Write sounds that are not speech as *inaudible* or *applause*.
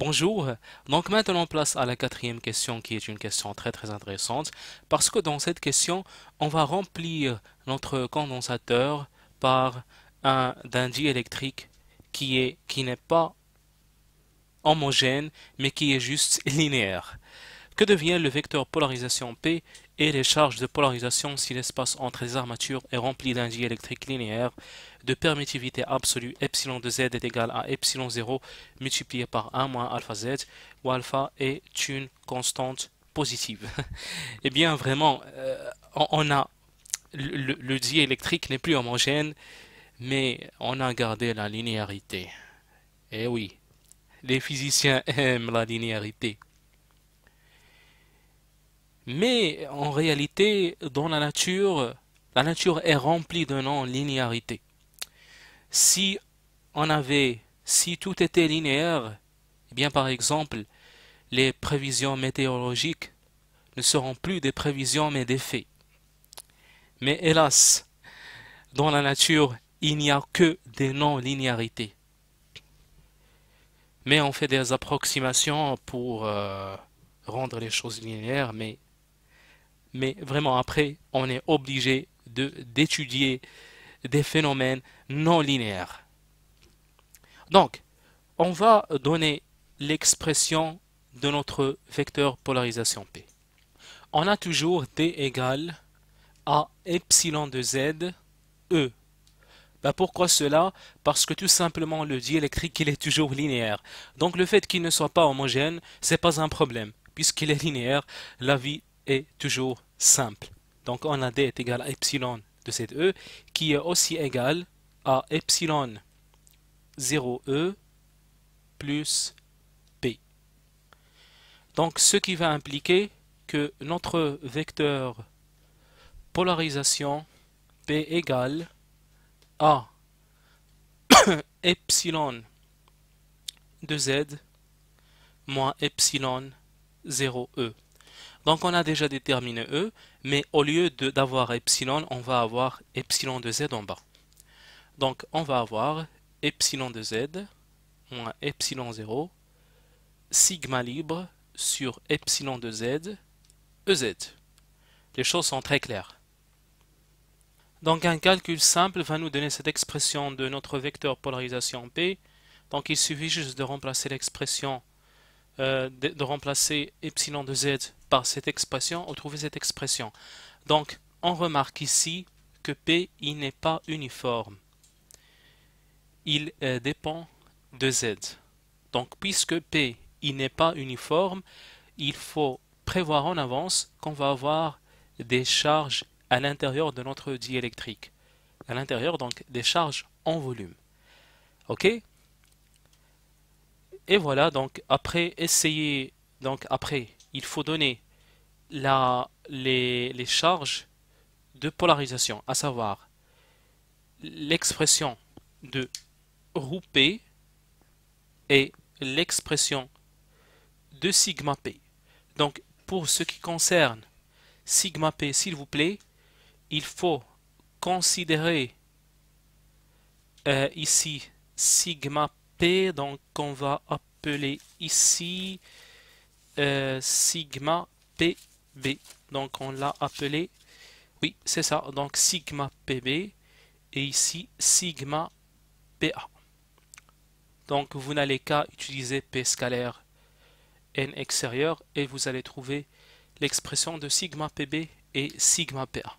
Bonjour, donc maintenant place à la quatrième question qui est une question très très intéressante parce que dans cette question on va remplir notre condensateur par un dindy électrique qui est qui n'est pas homogène mais qui est juste linéaire. Que devient le vecteur polarisation P et les charges de polarisation si l'espace entre les armatures est rempli d'un diélectrique linéaire de permittivité absolue epsilon de z est égal à epsilon 0 multiplié par 1 moins alpha z où alpha est une constante positive. *laughs* Eh bien vraiment, euh, on, a le, le diélectrique n'est plus homogène, mais on a gardé la linéarité. Eh oui, les physiciens aiment la linéarité. Mais en réalité, dans la nature, la nature est remplie de non-linéarité. Si on avait, si tout était linéaire, eh bien par exemple, les prévisions météorologiques ne seront plus des prévisions mais des faits. Mais hélas, dans la nature, il n'y a que des non-linéarités. Mais on fait des approximations pour euh, rendre les choses linéaires, mais mais vraiment après, on est obligé d'étudier des phénomènes non linéaires. Donc, on va donner l'expression de notre vecteur polarisation P. On a toujours D égale à epsilon de Z, E. Bah, pourquoi cela Parce que tout simplement le diélectrique il est toujours linéaire. Donc le fait qu'il ne soit pas homogène, n'est pas un problème. Puisqu'il est linéaire, la vie est toujours simple. Donc on a d est égal à epsilon de cette e qui est aussi égal à epsilon 0e plus p. Donc ce qui va impliquer que notre vecteur polarisation p égal à *coughs* epsilon de z moins epsilon 0e. Donc on a déjà déterminé E, mais au lieu d'avoir epsilon, on va avoir epsilon de Z en bas. Donc on va avoir epsilon de Z moins epsilon 0 sigma libre sur epsilon de Z EZ. Les choses sont très claires. Donc un calcul simple va nous donner cette expression de notre vecteur polarisation P. Donc il suffit juste de remplacer l'expression, euh, de remplacer epsilon de Z par cette expression, on trouve cette expression. Donc, on remarque ici que P, il n'est pas uniforme. Il euh, dépend de Z. Donc, puisque P il n'est pas uniforme, il faut prévoir en avance qu'on va avoir des charges à l'intérieur de notre diélectrique. À l'intérieur, donc, des charges en volume. OK Et voilà, donc, après, essayer, donc, après il faut donner les, charges de polarisation, à savoir l'expression de roupé et l'expression de sigma P. Donc, pour ce qui concerne sigma P, s'il vous plaît, il faut considérer euh, ici sigma P, donc on va appeler ici euh, sigma pb. Donc on l'a appelé, oui c'est ça, donc sigma pb et ici sigma pa. Donc vous n'allez qu'à utiliser p scalaire n extérieur et vous allez trouver l'expression de sigma pb et sigma pa.